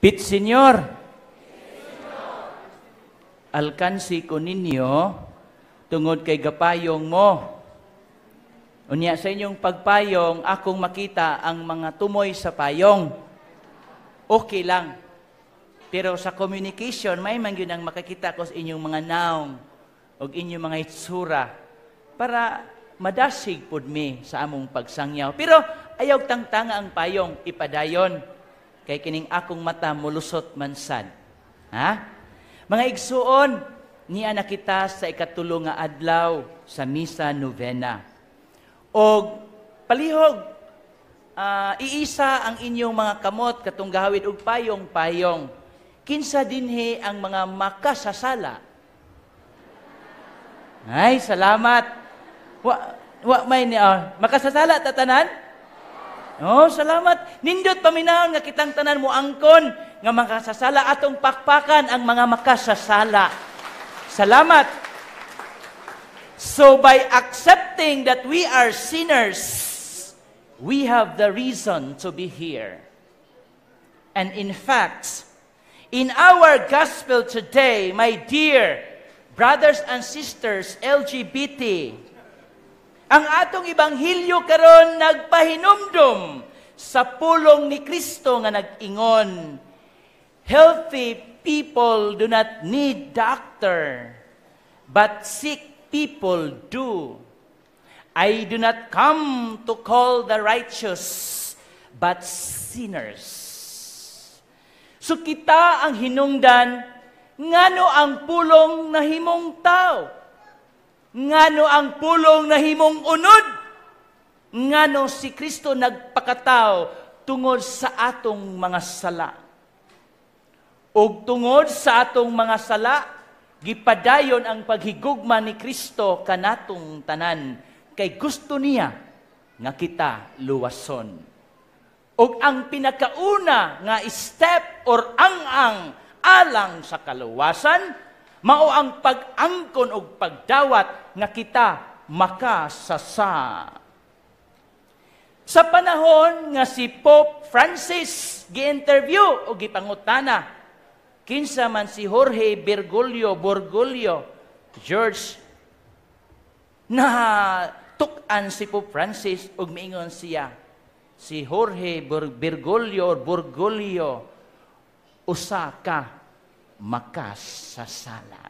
Bit senior. alkansi ko ninyo tungod kay gapayong mo. Unya sa inyong pagpayong, akong makita ang mga tumoy sa payong. Okay lang. Pero sa communication, may man yun ang makakita ko sa inyong mga naong o inyong mga itsura para madasig pod mi sa among pagsangyaw. Pero ayaw tangtanga ang payong, ipadayon kay kining akong mata mulusot man sad. Ha? Mga igsuon, ni anak kita sa ikatulong nga adlaw sa Misa Novena. O palihog, uh, iisa ang inyong mga kamot katong gahawid og payong-payong. Kinsa dinhi ang mga makasasala. Ay, salamat. Wa, wa may ni, uh, makasasala tatanan? Oh, salamat. Nindot paminahon nga kitang tanan mo angkon nga makasasala atong pakpakan ang mga makasasala. Salamat. So by accepting that we are sinners, we have the reason to be here. And in fact, in our gospel today, my dear brothers and sisters, LGBT ang atong ibanghilyo karon nagpahinumdom sa pulong ni Kristo nga nag-ingon. Healthy people do not need doctor, but sick people do. I do not come to call the righteous, but sinners. So kita ang hinungdan, ngano ang pulong na himong tao? Ngano ang pulong na himong unod? Ngano si Kristo nagpakatao tungod sa atong mga sala. Ug tungod sa atong mga sala, gipadayon ang paghigugma ni Kristo kanatong tanan kay gusto niya nga kita luwason. Ug ang pinakauna nga step or ang-ang alang sa kaluwasan mao ang pag-angkon og pagdawat nga kita makasasa. Sa panahon nga si Pope Francis gi-interview o gipangutana kinsa man si Jorge Bergoglio Borgoglio George na tukan si Pope Francis og miingon siya si Jorge Bergoglio or Borgoglio usa ka makasasala. sa sala.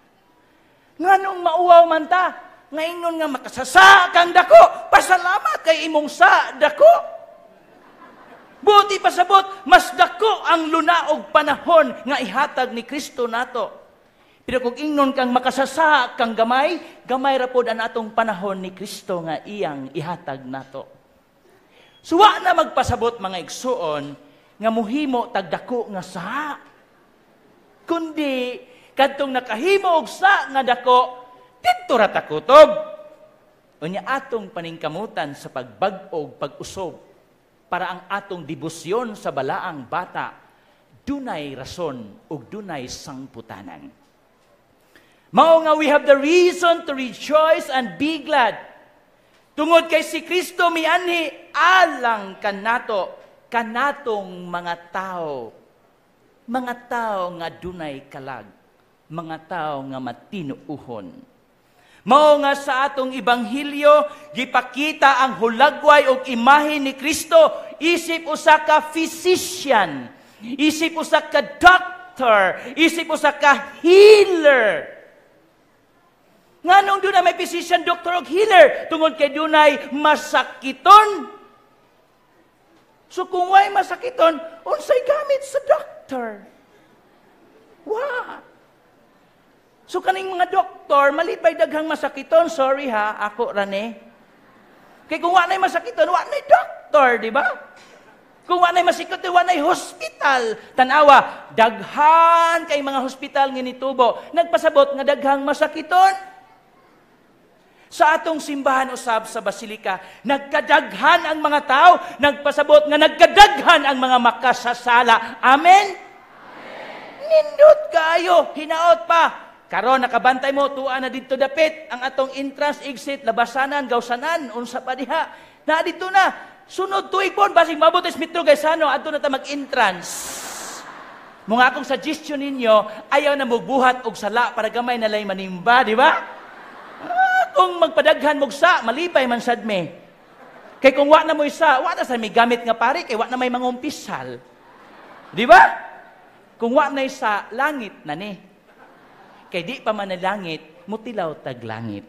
Nga nung mauwaw man ta, ngayon nga makasasa kang dako, pasalamat kay imong sa dako. Buti pasabot, mas dako ang lunaog panahon nga ihatag ni Kristo nato. Pero kung ingnon kang makasasa kang gamay, gamay ra pod ang atong panahon ni Kristo nga iyang ihatag nato. Suwa na magpasabot mga igsuon nga muhimo tagdako nga sa kundi kadtong nakahimo og sa nga dako didto ra ta kutob unya atong paningkamutan sa pagbag-og pag-usob para ang atong debosyon sa balaang bata dunay rason ug dunay sangputanan mao nga we have the reason to rejoice and be glad tungod kay si Kristo anhi alang kanato kanatong mga tao mga tao nga dunay kalag, mga tao nga matinuuhon. Mao nga sa atong ibanghilyo gipakita ang hulagway og imahe ni Kristo isip usa ka physician, isip usa ka doctor, isip usa ka healer. Nganong dunay may physician, doctor og healer tungod kay dunay masakiton. So kung way masakiton, unsay gamit sa doctor? doctor. Wa. So kaning mga doktor, malipay daghang masakiton, sorry ha, ako rani. Kay kung wa nay masakiton, wa nay doctor, di ba? Kung wa nay masakiton, wa nay hospital. Tanawa, daghan kay mga hospital nga nitubo, nagpasabot nga daghang masakiton. Sa atong simbahan usab sa basilika, nagkadaghan ang mga tao, nagpasabot nga nagkadaghan ang mga makasasala. Amen? Amen. Nindot kayo, hinaot pa. Karon nakabantay mo tuwa na didto dapit ang atong entrance exit labasanan gawsanan unsa pa diha. Na dito na sunod tuig pon basig mabutis mitro gaysano adto na ta mag-entrance. Mga akong suggestion ninyo, ayaw na mugbuhat og sala para gamay na lay manimba, di ba? kung magpadaghan mog sa, malipay man sad me. Kay kung wa na mo isa, wa na sa may gamit nga pare, kay wa na may mangumpisal. Di ba? Kung wa na isa, langit na ni. Kay di pa man na langit, mutilaw tag langit.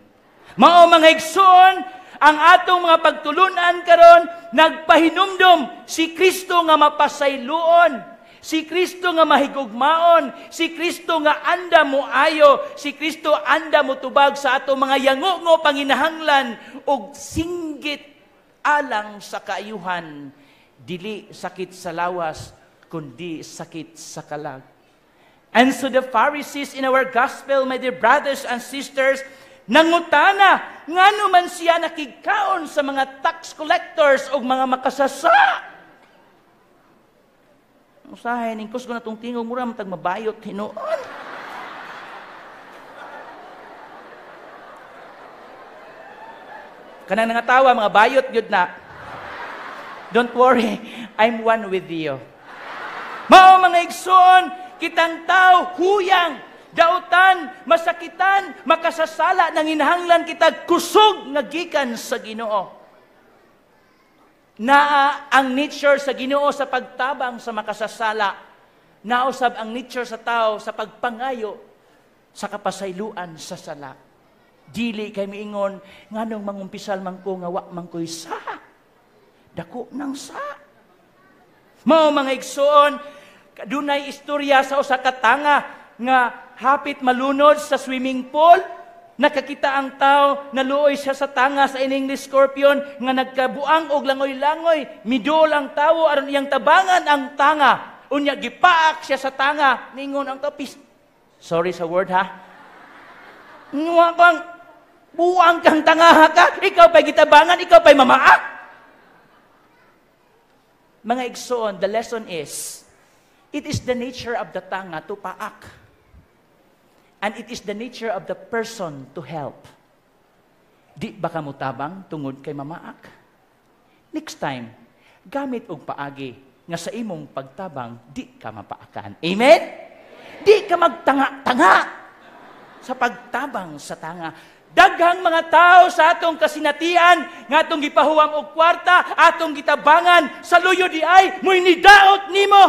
Mao mga igsoon, ang atong mga pagtulunan karon nagpahinumdum si Kristo nga mapasayloon Si Kristo nga mahigugmaon, si Kristo nga anda mo ayo, si Kristo anda mo tubag sa ato mga yango ngo panginahanglan og singgit alang sa kaayuhan, dili sakit sa lawas kundi sakit sa kalag. And so the Pharisees in our gospel, my dear brothers and sisters, nangutana, ngano man siya nakigkaon sa mga tax collectors o mga makasasa Usahay ning kus ko na tong tingog mura matag mabayot hinuon. Kanang nga tawa mga bayot gyud na. Don't worry, I'm one with you. Mao mga igsoon, kitang tao huyang dautan, masakitan, makasasala nang inhanglan kita kusog nga gikan sa Ginoo na ang nature sa Ginoo sa pagtabang sa makasasala, nausab ang nature sa tao sa pagpangayo sa kapasayluan sa sala. Dili kay miingon nganong mangumpisal man ko nga wa man ko'y sa. Dako nang sa. Mao mga igsoon, dunay istorya sa usa ka tanga nga hapit malunod sa swimming pool Nakakita ang tao, naluoy siya sa tanga sa ining ni scorpion, nga nagkabuang og langoy-langoy, midol ang tao, aron iyang tabangan ang tanga. Unya, gipaak siya sa tanga, ningon ang tapis. Sorry sa word, ha? Nga bang, buang kang tanga ka, ikaw pa gitabangan, ikaw pa'y mamaak. Mga igsoon, the lesson is, it is the nature of the tanga to paak. And it is the nature of the person to help. Di ba ka mutabang tungod kay mamaak? Next time, gamit og paagi nga sa imong pagtabang di ka mapaakan. Amen? Di ka magtanga-tanga sa pagtabang sa tanga. Daghang mga tao sa atong kasinatian nga atong gipahuwam og kwarta, atong gitabangan sa luyo di ay moy nidaot nimo.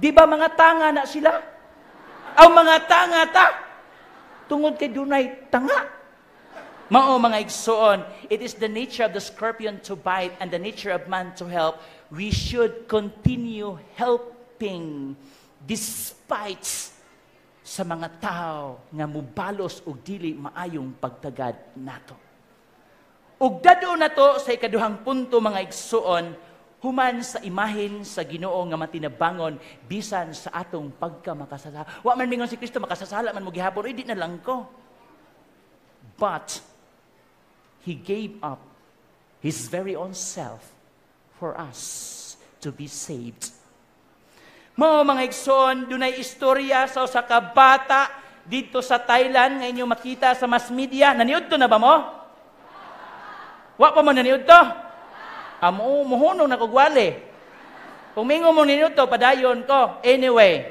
Di ba mga tanga na sila? Ang mga tanga ta. Tungod kay dunay tanga. Mao mga igsoon, it is the nature of the scorpion to bite and the nature of man to help. We should continue helping despite sa mga tao nga mubalos og dili maayong pagtagad nato. Ug dadto nato sa ikaduhang punto mga igsoon, human sa imahin sa Ginoo nga matinabangon bisan sa atong pagkamakasala. Wa man mingon si Kristo makasasala man mo gihapon, idi na lang ko. But he gave up his very own self for us to be saved. Mao mga igsoon, dunay istorya sa usa ka bata dito sa Thailand nga inyo makita sa mass media. Naniudto na ba mo? Wa pa man naniudto? Amo, oh, muhunong nakugwali. Umingo mo ninyo to, padayon ko. Anyway,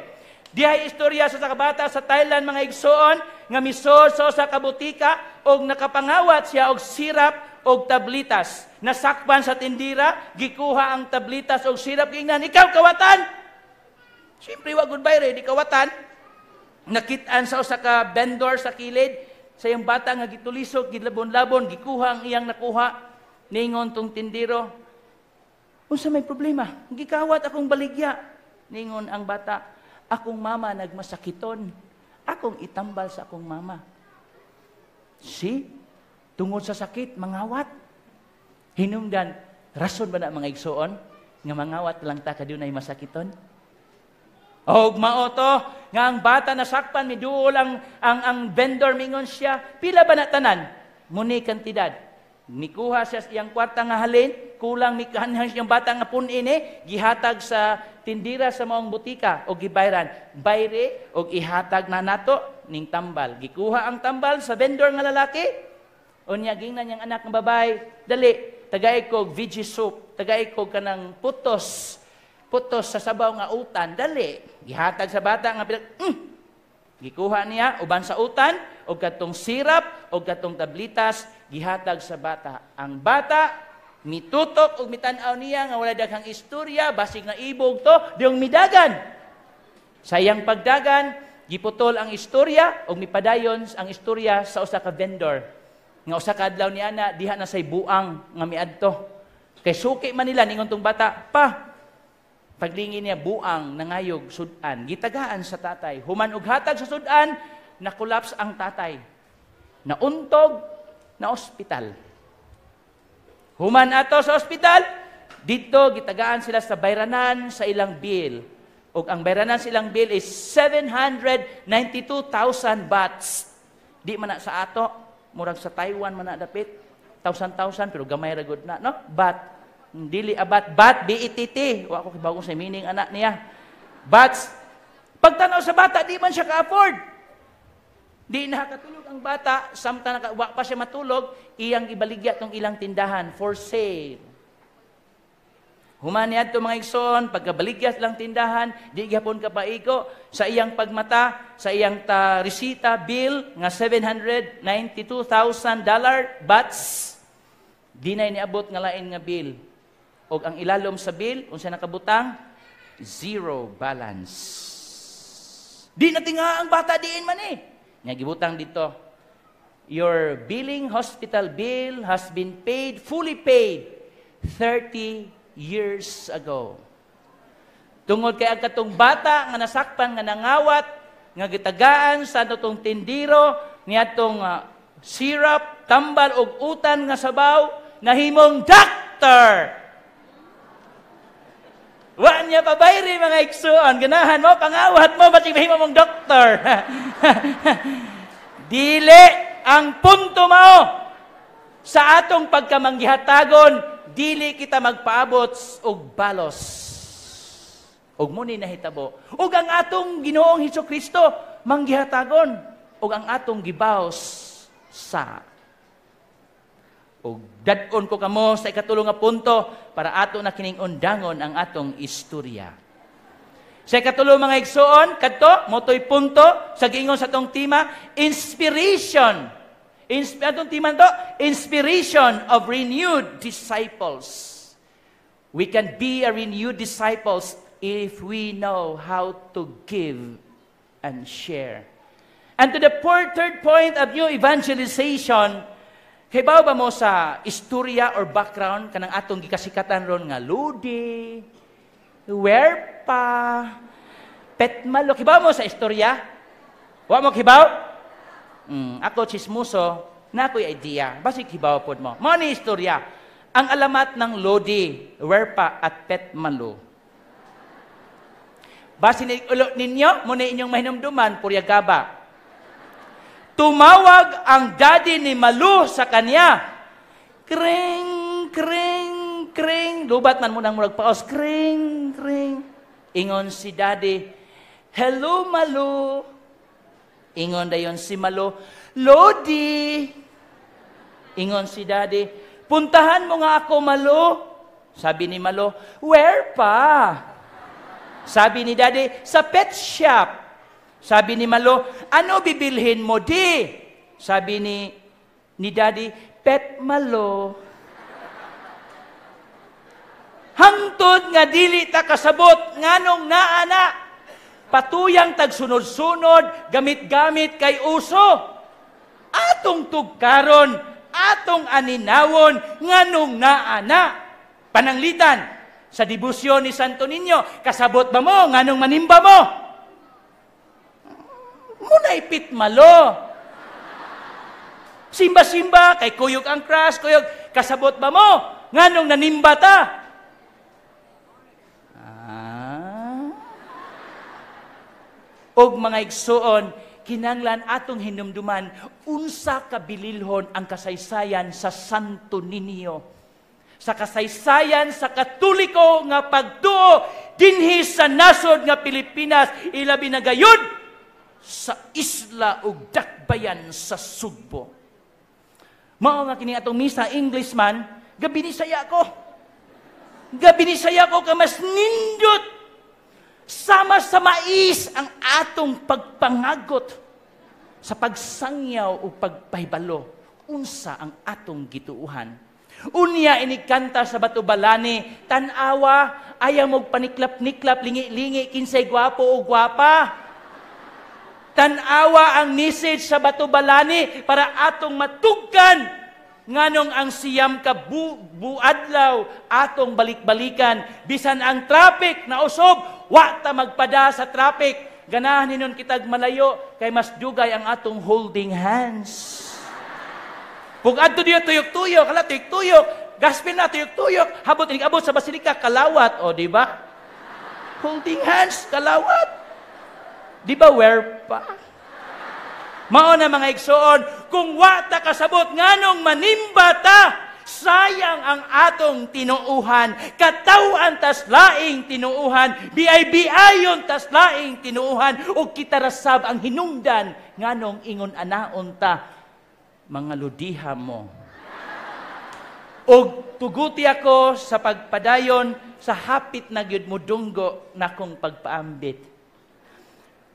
di hay istorya sa sakabata sa Thailand mga igsoon, nga misoso sa kabutika, og nakapangawat siya og sirap og tablitas. Nasakpan sa tindira, gikuha ang tablitas og sirap, gingnan, ikaw kawatan! Siyempre, wa goodbye rin, kawatan. Nakitaan sa usa ka vendor sa kilid, sa iyang bata nga gitulisok, gilabon-labon, gikuha ang iyang nakuha, Ningon tong tindiro, unsa may problema? Gikawat akong baligya. Ningon ang bata, akong mama nagmasakiton. Akong itambal sa akong mama. Si, Tungod sa sakit, mangawat. Hinumdan, rason ba na mga igsoon? Nga mangawat lang ta kadunay masakiton? Og mao to nga ang bata nasakpan miduol ang ang, ang vendor mingon siya pila ba na tanan muni kantidad Nikuha siya iyang kwarta nga halin, kulang ni kanhang siyang bata nga punin eh, gihatag sa tindira sa maong butika o gibayran. Bayre o ihatag na nato ning tambal. Gikuha ang tambal sa vendor nga lalaki. O niya, gingnan niyang anak nga babay, dali, tagay ko veggie soup, tagay ko kanang putos, putos sa sabaw nga utan, dali. Gihatag sa bata nga, mm, gikuha niya, uban sa utan, o katong sirap, o katong tablitas, gihatag sa bata. Ang bata, mitutok og mitanaw niya nga wala daghang istorya, basig na ibog to, diong midagan. Sayang pagdagan, giputol ang istorya og mipadayon ang istorya sa usa ka vendor. Nga usa ka adlaw ni ana diha na say buang nga miadto. Kay suki man nila ningon tong bata, pa paglingin niya buang nangayog sudan, gitagaan sa tatay. Human og hatag sa sudan, collapse ang tatay. Nauntog na ospital. Human ato sa ospital, dito gitagaan sila sa bayranan sa ilang bill. O ang bayranan sa ilang bill is 792,000 bats. Di man sa ato, murag sa Taiwan man dapit. 1,000-1,000 pero gamay ra gud na, no? Bat. Dili abat bat B E T T. Wa ko kibagong sa meaning anak niya. Bats. Pagtanaw sa bata, di man siya ka-afford. Di nakatulog ang bata, samtang nakawa pa siya matulog, iyang ibaligya tong ilang tindahan for sale. Humani ato mga igsoon, pagkabaligyas lang tindahan, di gyapon ka pa iko, sa iyang pagmata, sa iyang ta resita bill nga 792,000 dollar bats di na iniabot nga lain nga bill. Og ang ilalom sa bill unsa nakabutang zero balance. Di natinga ang bata diin man eh. Nga gibutang dito, Your billing hospital bill has been paid, fully paid, 30 years ago. Tungod kay ang katong bata nga nasakpan nga nangawat nga gitagaan sa ano atong tindiro niadtong uh, syrup, tambal og utan nga sabaw nahimong doctor Wa niya pabayri mga igsuon, ganahan mo, pangawat mo, ba't mahimo mong doktor? Dili ang punto mo sa atong pagkamanggihatagon, dili kita magpaabot og balos. Og muni nahitabo. Og ang atong Ginoong Hesus Kristo manggihatagon og ang atong gibaos sa o dadon ko kamo sa ikatulong nga punto para ato na kining undangon ang atong istorya. Sa ikatulong mga igsuon, kadto motoy punto sa gingon sa atong tema inspiration. Insp atong tema to inspiration of renewed disciples. We can be a renewed disciples if we know how to give and share. And to the poor third point of new evangelization, Kay ba mo sa istorya or background kanang atong gikasikatan ron nga ludi, werpa, petmalo. Kibaw mo sa istorya? Wa mo kibaw? Mm, ako chismuso, na ako'y idea. Basi kibaw po mo. Mo ni istorya. Ang alamat ng lodi, werpa at petmalo. Basi ninyo, mo ni inyong mahinumduman, puryagaba. Tumawag ang daddy ni Malu sa kanya. Kring, kring, kring. Lubat man mo nang murag paos. Kring, kring. Ingon si daddy, Hello, Malu. Ingon dayon si Malu, Lodi. Ingon si daddy, Puntahan mo nga ako, Malu. Sabi ni Malu, Where pa? Sabi ni daddy, sa pet shop. Sabi ni Malo, ano bibilhin mo, di? Sabi ni, ni Daddy, Pet Malo. Hangtod nga dili ta kasabot, nganong naana, patuyang tagsunod-sunod, gamit-gamit kay uso. Atong tugkaron, atong aninawon, nganong naana. Pananglitan, sa dibusyon ni Santo Niño, kasabot ba mo, nganong manimba mo? kay Pitmalo. Simba-simba, kay kuyog ang crush, kuyog, kasabot ba mo? Nganong nanimba ta? Ah. Og mga igsuon, kinanglan atong hinumduman, unsa kabililhon ang kasaysayan sa Santo Niño. Sa kasaysayan sa Katoliko nga pagduo dinhi sa nasod nga Pilipinas ilabi na gayud sa isla ug dakbayan sa Sugbo. Mao nga kini atong misa Englishman, gabi ni saya ko. Gabi ni saya ko ka mas nindot. Sama sa mais ang atong pagpangagot sa pagsangyaw o pagpahibalo unsa ang atong gituuhan. Unya inikanta sa batubalani, tanawa, ayaw mog paniklap-niklap, lingi-lingi, kinsay gwapo o gwapa tanawa ang message sa bato balani para atong matugkan nganong ang siyam ka bu, buadlaw atong balik-balikan bisan ang traffic na usob wa ta magpada sa traffic ganahan ninon kitag malayo kay mas dugay ang atong holding hands Pug adto diyo tuyok-tuyok, kala tuyok-tuyok, gaspin na tuyok-tuyok, habot inig abot sa basilika kalawat, o di ba? Holding hands, kalawat. Di ba where pa? Mao na mga igsoon, kung wata kasabot nganong manimba ta, sayang ang atong tinuuhan, katawan tas laing tinuuhan, biay-biayon tas laing tinuuhan, o kitarasab ang hinungdan nganong ingon anaon ta, mga ludiha mo. Og tuguti ako sa pagpadayon sa hapit na gyud mo dunggo kong pagpaambit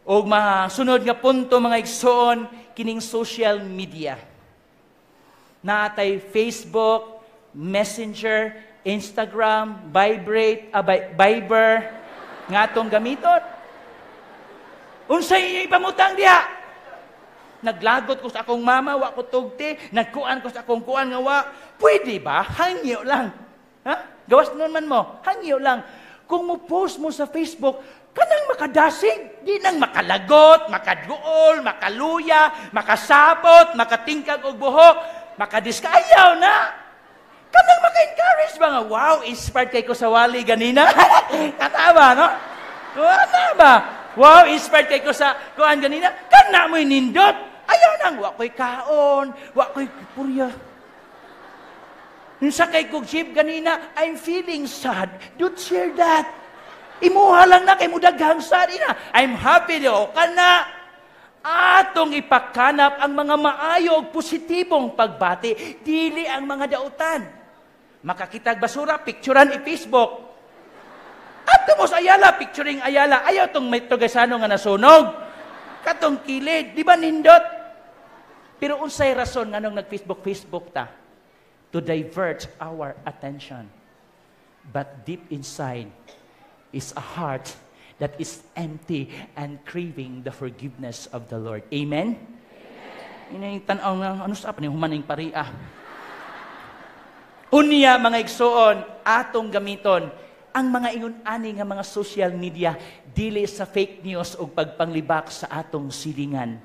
o masunod nga punto mga igsoon, kining social media. Natay Facebook, Messenger, Instagram, Vibrate, uh, Viber, nga tong gamiton. Unsa inyo ipangutang diha? Naglagot ko sa akong mama, wa ko tugti, nagkuan ko sa akong kuan nga wa. Pwede ba? Hangyo lang. Ha? Gawas nun man mo, hangyo lang. Kung mo post mo sa Facebook, Kanang makadasig, di nang makalagot, makaduol, makaluya, makasabot, makatingkag og buhok, makadiskayaw na. Kanang maka-encourage ba nga, wow, inspired kay ko sa wali ganina. Kataba, no? Wala ba? Wow, inspired kay ko sa kuan ganina. Kana mo inindot. Ayaw nang, wa ko'y kaon, wa ko'y purya. Sa kay ko jeep ganina, I'm feeling sad. Don't share that. Imuha lang na kay mo daghang sari na. I'm happy daw kana atong ipakanap ang mga maayog positibong pagbati dili ang mga dautan. Makakitag basura picturean i Facebook. At mo sa Ayala, picturing Ayala, ayaw tong may tugasano nga nasunog. Katong kilid, di ba nindot? Pero unsay rason nga nung nag-Facebook-Facebook ta? To divert our attention. But deep inside, is a heart that is empty and craving the forgiveness of the Lord. Amen? Amen. tanaw nga, ano sa ni humaning paria. Ah. Unya, mga igsoon, atong gamiton, ang mga iyon ani nga mga social media, dili sa fake news o pagpanglibak sa atong silingan.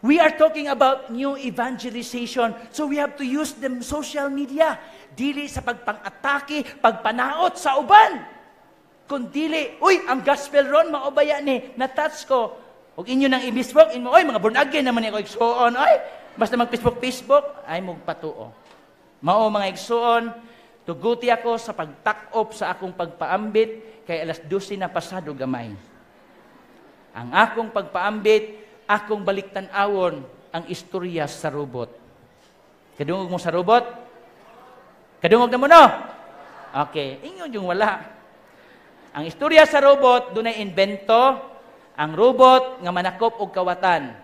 We are talking about new evangelization. So we have to use them social media. Dili sa pagpangatake, pagpanaot sa uban kundili, uy, ang gospel ron, maubaya ni, na-touch ko. Huwag inyo nang i-miswalk, inyo, oy, mga born again naman ako, igsoon, oy, basta mag-Facebook-Facebook, ay mugpatuo. Mao mga igsoon, tuguti ako sa pagtakop sa akong pagpaambit, kay alas 12 na pasado gamay. Ang akong pagpaambit, akong baliktan-awon ang istorya sa robot. Kadungog mo sa robot? Kadungog na mo no? Okay. Ingon yung wala. Ang istorya sa robot, dunay invento ang robot nga manakop og kawatan.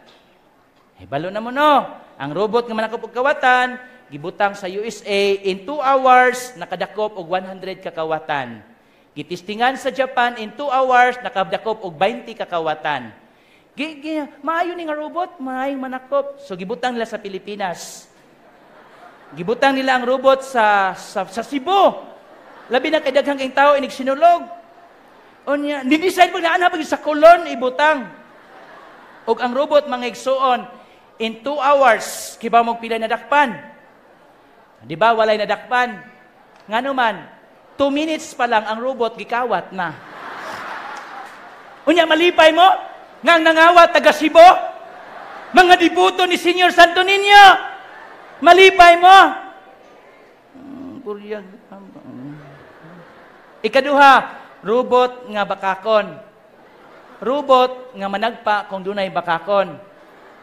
Hibalo eh, na mo no. Ang robot nga manakop og kawatan gibutang sa USA in 2 hours nakadakop og 100 kakawatan. Gitistingan sa Japan in 2 hours nakadakop og 20 kakawatan. maayo ni nga robot, maayong manakop. So gibutang nila sa Pilipinas. Gibutang nila ang robot sa sa, sa Cebu. Labi na kay daghang tao inig sinulog Unya, ni-design po na anak sa kolon ibutang. Og ang robot mga in 2 hours kiba mo pila na dakpan. Di ba walay na dakpan? Ngano man 2 minutes pa lang ang robot gikawat na. Unya malipay mo ngang nangawa taga Cebu. Mga dibuto ni Senior Santo Niño. Malipay mo. Kuryag. Hmm, Ikaduha, Rubot nga bakakon. Rubot nga managpa kung dunay bakakon.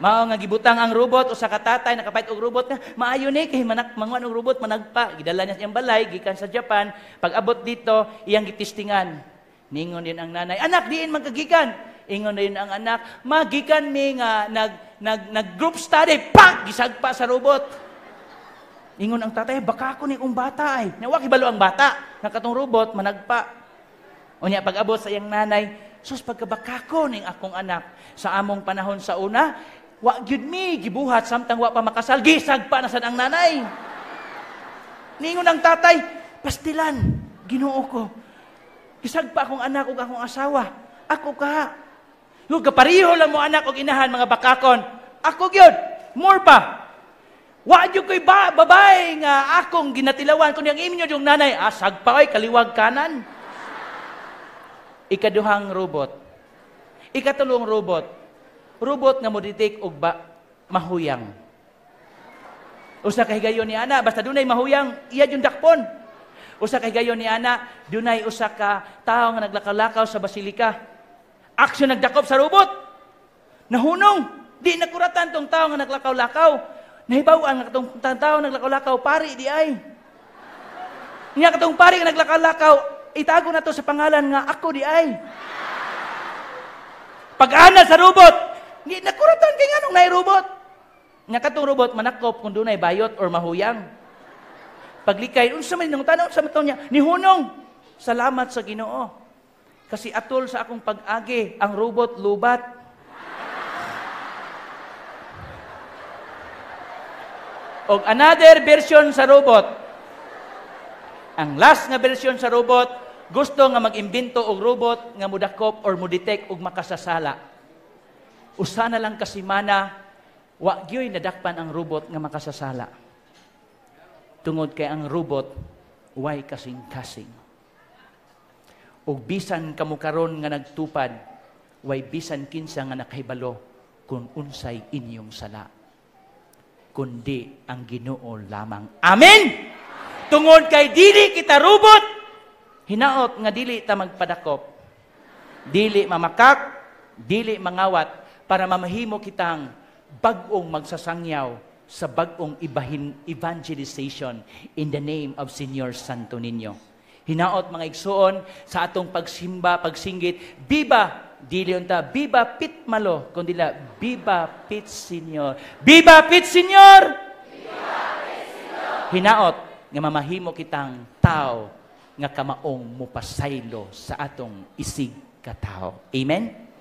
Mao nga gibutang ang robot o sa katatay nakapait og robot nga maayo ni kay manak manguan og robot managpa gidala niya siyang balay gikan sa Japan pag abot dito iyang gitistingan ningon din ang nanay anak diin magkagikan ingon din ang anak magikan mi nga nag nag nag group study pak gisagpa sa robot ingon ang tatay baka ko ni kong bata ay nawa kibalo ang bata nakatong robot managpa Unya pag-abot sa iyang nanay, sus pagkabakako ning akong anak sa among panahon sa una, wa gyud mi gibuhat samtang wa pa makasal, gisag pa na ang nanay. Ningon ang tatay, pastilan, ginuo ko. Gisag pa akong anak ug akong asawa. Ako ka. Yo kapariho lang mo anak og inahan mga bakakon. Ako gyud, more pa. Wa gyud koy ba, babay nga akong ginatilawan kun ang iminyo yung nanay, asag ah, pa oy kaliwag kanan. Ikaduhang robot. Ikatulong robot. Robot nga moditik og ba, mahuyang. Usa kay gayon ni ana basta dunay mahuyang iya jud dakpon. Usa kay gayon ni ana dunay usa ka tawo nga naglakalakaw sa basilika. Aksyon nagdakop sa robot. Nahunong di nakuratan tong tawo nga naglakaw-lakaw. Nahibawan nga tong tawo naglakaw-lakaw pari di ay. Niya katong pari nga naglakaw-lakaw itago na to sa pangalan nga ako di ay. Pag-ana sa robot, ni nakuratan kay nganong nay robot. Nga katong robot manakop kun dunay bayot or mahuyang. Paglikay, unsa man nang tanaw sa mataw niya, ni hunong. salamat sa Ginoo. Kasi atol sa akong pag-agi, ang robot lubat. o another version sa robot, ang last nga version sa robot, gusto nga mag-imbento og robot nga mudakop or mudetect og makasasala. Usa na lang kasimana wa gyoy nadakpan ang robot nga makasasala. Tungod kay ang robot way kasing-kasing. Og bisan kamo karon nga nagtupad, way bisan kinsa nga nakahibalo kung unsay inyong sala kundi ang Ginoo lamang. Amen. Amen. Tungod kay dili kita robot, Hinaot nga dili ta magpadakop. Dili mamakak, dili mangawat para mamahimo kitang bag-ong magsasangyaw sa bagong ibahin evangelization in the name of Senior Santo Niño. Hinaot mga igsuon sa atong pagsimba, pagsinggit, biba dili unta biba pit malo kundi biba pit senior biba pit senior biba pit senior hinaot nga mamahimo kitang tao nga kamaong mupasaylo sa atong isig katao. Amen?